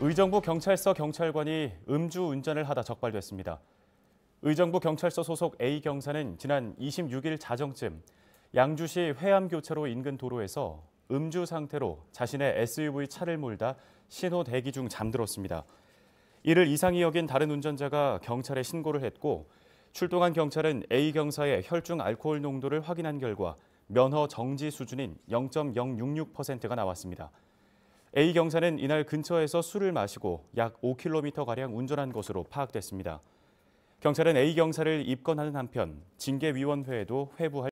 의정부 경찰서 경찰관이 음주 운전을 하다 적발됐습니다. 의정부 경찰서 소속 A 경사는 지난 26일 자정쯤 양주시 회암교차로 인근 도로에서 음주 상태로 자신의 SUV 차를 몰다 신호 대기 중 잠들었습니다. 이를 이상히 여긴 다른 운전자가 경찰에 신고를 했고 출동한 경찰은 A 경사의 혈중 알코올 농도를 확인한 결과 면허 정지 수준인 0.066%가 나왔습니다. A 경사는 이날 근처에서 술을 마시고 약 5km가량 운전한 것으로 파악됐습니다. 경찰은 A 경사를 입건하는 한편 징계위원회에도 회부할